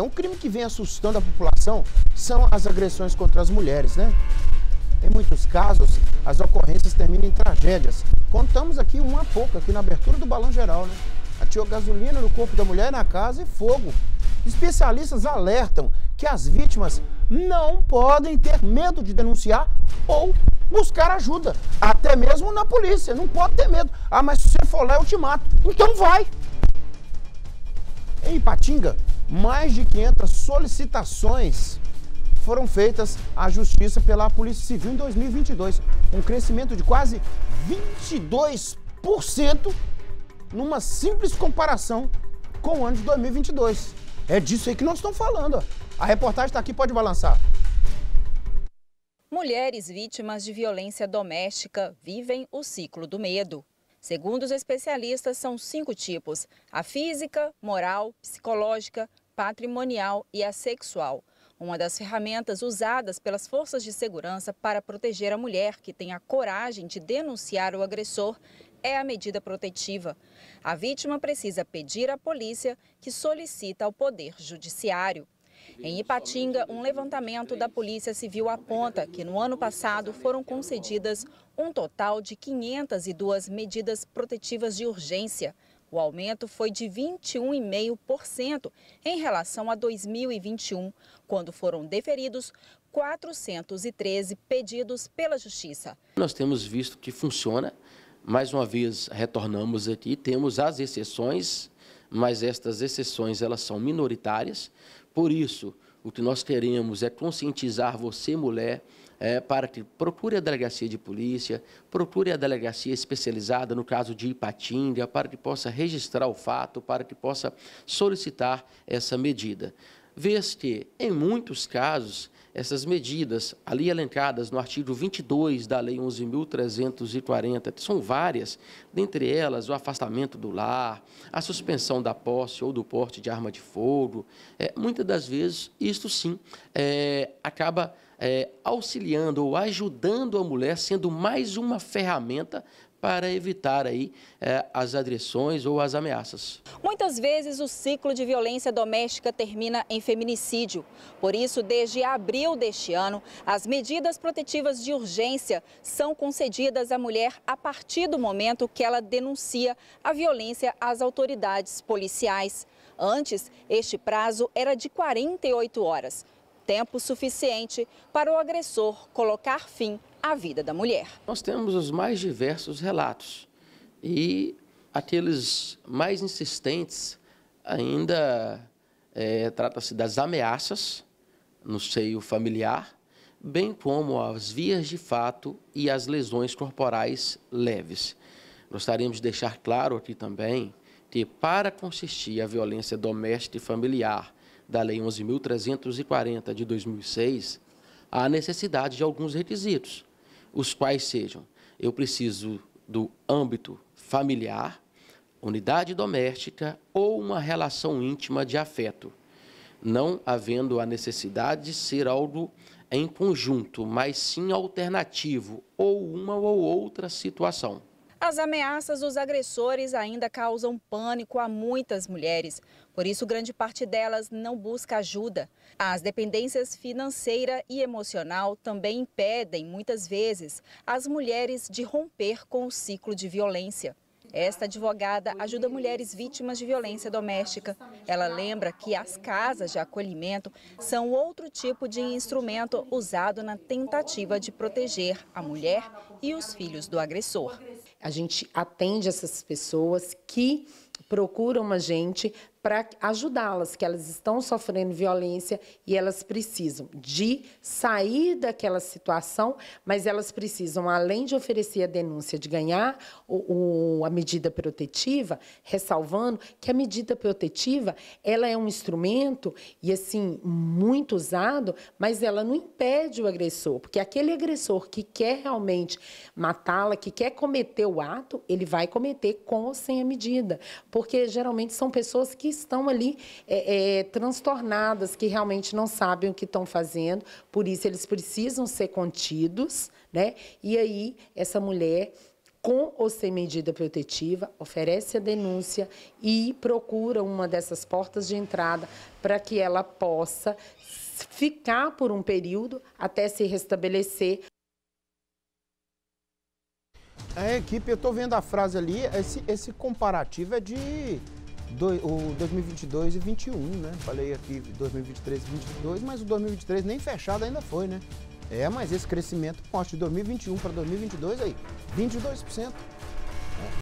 É um crime que vem assustando a população são as agressões contra as mulheres, né? Em muitos casos, as ocorrências terminam em tragédias. Contamos aqui uma pouco, aqui na abertura do Balão Geral, né? Atiou gasolina no corpo da mulher na casa e fogo. Especialistas alertam que as vítimas não podem ter medo de denunciar ou buscar ajuda, até mesmo na polícia. Não pode ter medo. Ah, mas se você for lá, eu te mato. Então vai! Em Ipatinga, mais de 500 solicitações foram feitas à Justiça pela Polícia Civil em 2022. Um crescimento de quase 22% numa simples comparação com o ano de 2022. É disso aí que nós estamos falando. Ó. A reportagem está aqui, pode balançar. Mulheres vítimas de violência doméstica vivem o ciclo do medo. Segundo os especialistas, são cinco tipos: a física, moral, psicológica, patrimonial e a sexual, uma das ferramentas usadas pelas forças de segurança para proteger a mulher que tem a coragem de denunciar o agressor é a medida protetiva. A vítima precisa pedir à polícia, que solicita ao Poder Judiciário. Em Ipatinga, um levantamento da Polícia Civil aponta que no ano passado foram concedidas um total de 502 medidas protetivas de urgência. O aumento foi de 21,5% em relação a 2021, quando foram deferidos 413 pedidos pela Justiça. Nós temos visto que funciona. Mais uma vez, retornamos aqui, temos as exceções, mas estas exceções elas são minoritárias. Por isso, o que nós queremos é conscientizar você, mulher, é, para que procure a delegacia de polícia, procure a delegacia especializada no caso de Ipatinga, para que possa registrar o fato, para que possa solicitar essa medida. Vês que, em muitos casos, essas medidas ali elencadas no artigo 22 da Lei 11.340, que são várias, dentre elas o afastamento do lar, a suspensão da posse ou do porte de arma de fogo, é, muitas das vezes isto sim é, acaba é, auxiliando ou ajudando a mulher, sendo mais uma ferramenta para evitar aí é, as agressões ou as ameaças. Muitas vezes o ciclo de violência doméstica termina em feminicídio. Por isso, desde abril deste ano, as medidas protetivas de urgência são concedidas à mulher a partir do momento que ela denuncia a violência às autoridades policiais. Antes, este prazo era de 48 horas tempo suficiente para o agressor colocar fim à vida da mulher. Nós temos os mais diversos relatos e aqueles mais insistentes ainda é, trata-se das ameaças no seio familiar, bem como as vias de fato e as lesões corporais leves. Gostaríamos de deixar claro aqui também que, para consistir a violência doméstica e familiar da Lei 11.340 de 2006, há necessidade de alguns requisitos, os quais sejam: eu preciso do âmbito familiar, unidade doméstica ou uma relação íntima de afeto, não havendo a necessidade de ser algo em conjunto, mas sim alternativo ou uma ou outra situação. As ameaças dos agressores ainda causam pânico a muitas mulheres. Por isso, grande parte delas não busca ajuda. As dependências financeira e emocional também impedem, muitas vezes, as mulheres de romper com o ciclo de violência. Esta advogada ajuda mulheres vítimas de violência doméstica. Ela lembra que as casas de acolhimento são outro tipo de instrumento usado na tentativa de proteger a mulher e os filhos do agressor. A gente atende essas pessoas que procuram a gente para ajudá-las, que elas estão sofrendo violência e elas precisam de sair daquela situação, mas elas precisam, além de oferecer a denúncia, de ganhar o, o, a medida protetiva, ressalvando que a medida protetiva ela é um instrumento e assim muito usado, mas ela não impede o agressor, porque aquele agressor que quer realmente matá-la, que quer cometer o ato, ele vai cometer com ou sem a medida, porque geralmente são pessoas que estão ali é, é, transtornadas, que realmente não sabem o que estão fazendo, por isso eles precisam ser contidos, né? E aí essa mulher com ou sem medida protetiva, oferece a denúncia e procura uma dessas portas de entrada para que ela possa ficar por um período até se restabelecer a é, equipe, eu estou vendo a frase ali, esse, esse comparativo é de do, o 2022 e 21, né? Falei aqui 2023 e 22, mas o 2023 nem fechado ainda foi, né? É, mas esse crescimento mostra de 2021 para 2022 aí, 22%.